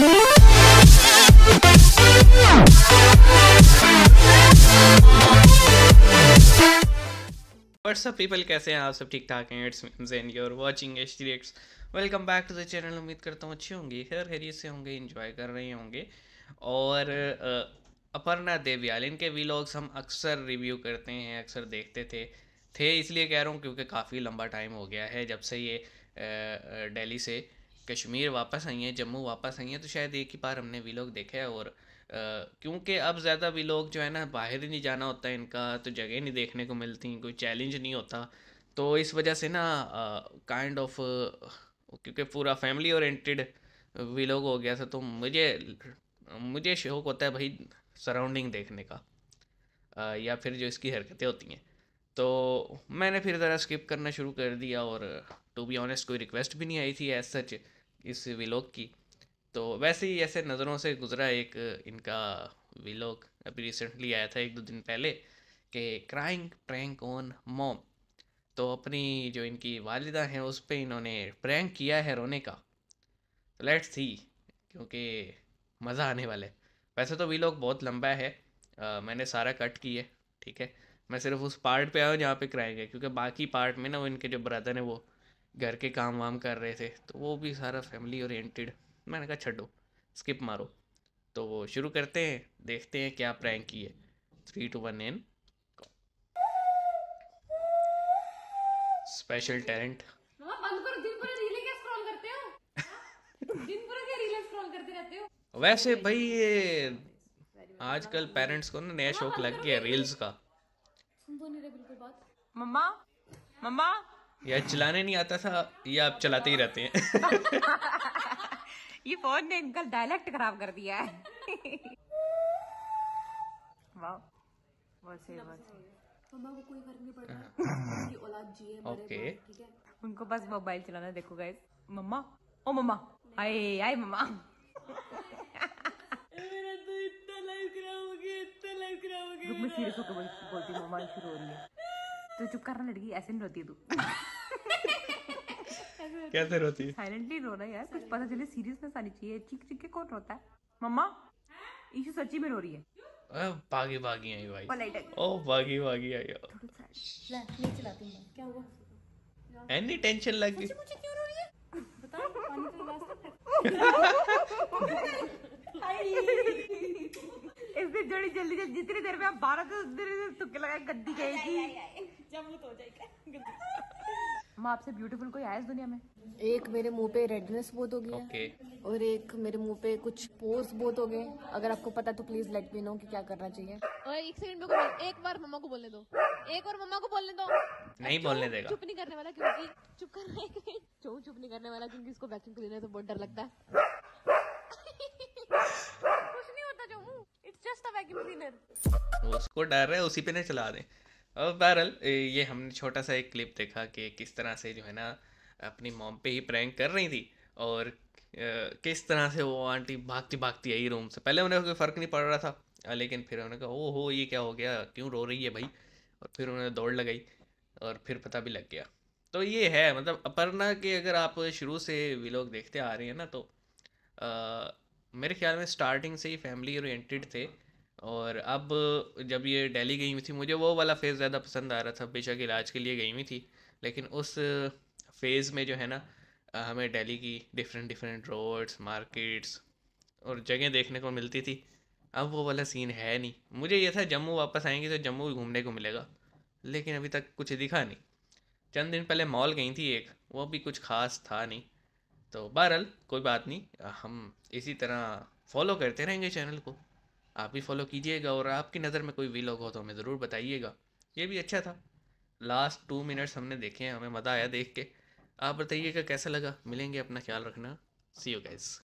WhatsApp people कैसे हैं आप सब ठीक ठाक हैं it's memes and you are watching H D X welcome back to the channel उम्मीद करता हूँ अच्छी होंगी खैर खैरियत से होंगे इन्जॉय कर रहे होंगे और अपर्णा देवयाल इनके वीलॉग्स हम अक्सर रिव्यू करते हैं अक्सर देखते थे थे इसलिए कह रहा हूँ क्योंकि काफ़ी लंबा टाइम हो गया है जब से ये डेली से कश्मीर वापस आई हैं जम्मू वापस आई हैं तो शायद एक ही बार हमने वीलॉग देखे है और क्योंकि अब ज़्यादा वीलॉग जो है ना बाहर ही नहीं जाना होता है इनका तो जगह नहीं देखने को मिलती कोई चैलेंज नहीं होता तो इस वजह से ना काइंड ऑफ क्योंकि पूरा फैमिली ओरिएंटेड वीलॉग हो गया था तो मुझे मुझे शौक होता है भाई सराउंडिंग देखने का आ, या फिर जो इसकी हरकतें होती हैं तो मैंने फिर ज़रा स्किप करना शुरू कर दिया और टू बी ऑनेस्ट कोई रिक्वेस्ट भी नहीं आई थी एज सच इस विलोक की तो वैसे ही ऐसे नज़रों से गुजरा एक इनका विलोक अभी रिसेंटली आया था एक दो दिन पहले कि क्राइंग प्रैंक ऑन मॉम तो अपनी जो इनकी वालिदा हैं उस पर इन्होंने प्रैंक किया है रोने का लेट्स तो सी क्योंकि मज़ा आने वाला है वैसे तो वीलॉग बहुत लंबा है आ, मैंने सारा कट किया ठीक है मैं सिर्फ उस पार्ट पे आया हूँ जहाँ पे क्राइंग है क्योंकि बाकी पार्ट में ना वो इनके जो ब्रदर हैं वो घर के काम वाम कर रहे थे तो वो भी सारा फैमिली ओरिएंटेड मैंने कहा छोड़ो स्किप मारो तो वो शुरू करते हैं देखते हैं क्या प्रैंक की है three two one an special talent वैसे भाई ये आजकल पेरेंट्स को ना नया हाँ, शौक लग गया रील्स का तो मम्मा मम्मा या चलाने नहीं आता था या आप चलाते ही रहते हैं ये फोन ने इनका डायलेक्ट खराब कर दिया है हाँ। उनको बस मोबाइल चलाना देखो गए मम्मा ओ मम्मा आए आए मम्मा तो चुप करना लड़की ऐसे नहीं रोती तू कैसे रोती है साइलेंटली रो रहा है यार कुछ पता चले सीरियसनेस आनी चाहिए चिक चिक के कौन रोता है मम्मा ईशू सच्ची में रो रही है ओ बागी बागी आई भाई ओ बागी बागी आई थोड़ा सा ले नहीं चलाती मैं क्या हुआ एनी टेंशन लग गई मुझे क्यों रो रही है बताओ पानी सकते हो इसने जड़ी जल्दी जल्दी जितनी देर में आप बारह से उतनी देर तुक्के लगाए गद्दी कहेगी जब वो हो जाएगा माँ आपसे ब्यूटीफुल कोई आया इस दुनिया में एक मेरे मुंह पे रेडनेस बहुत हो गई है okay. और एक मेरे मुंह पे कुछ पोर्स बहुत हो गए अगर आपको पता तो प्लीज लेट मी नो कि क्या करना चाहिए और एक सेकंड को एक बार मम्मा को बोलने दो एक बार मम्मा को बोलने दो नहीं बोलने देगा चुप नहीं करने वाला क्योंकि चुप कर रहे चुप नहीं करने वाला क्योंकि इसको वैक्सीन लेने से बहुत डर लगता है कुछ नहीं होता जो it's just a vacuum cleaner उसको डर है उसी पे नहीं चला दे और बहरहाल ये हमने छोटा सा एक क्लिप देखा कि किस तरह से जो है ना अपनी मॉम पे ही प्रैंक कर रही थी और किस तरह से वो आंटी भागती भागती आई रूम से पहले उन्हें कोई फ़र्क नहीं पड़ रहा था लेकिन फिर उन्होंने कहा ओ हो ये क्या हो गया क्यों रो रही है भाई और फिर उन्होंने दौड़ लगाई और फिर पता भी लग गया तो ये है मतलब अपर्णा के अगर आप शुरू से व्लॉग देखते आ रहे हैं ना तो आ, मेरे ख्याल में स्टार्टिंग से ही फैमिली ओरिएंटेड थे और अब जब ये दिल्ली गई हुई थी मुझे वो वाला फ़ेज़ ज़्यादा पसंद आ रहा था बेशक इलाज के लिए गई हुई थी लेकिन उस फेज़ में जो है ना हमें दिल्ली की डिफरेंट डिफरेंट रोड्स मार्केट्स और जगह देखने को मिलती थी अब वो वाला सीन है नहीं मुझे ये था जम्मू वापस आएंगे तो जम्मू भी घूमने को मिलेगा लेकिन अभी तक कुछ दिखा नहीं चंद दिन पहले मॉल गई थी एक वो भी कुछ ख़ास था नहीं तो बहरहाल कोई बात नहीं हम इसी तरह फॉलो करते रहेंगे चैनल को आप भी फॉलो कीजिएगा और आपकी नज़र में कोई वीलॉग हो तो हमें ज़रूर बताइएगा ये भी अच्छा था लास्ट टू मिनट्स हमने देखे हैं हमें मज़ा आया देख के आप बताइएगा कैसा लगा मिलेंगे अपना ख्याल रखना सी यू गाइस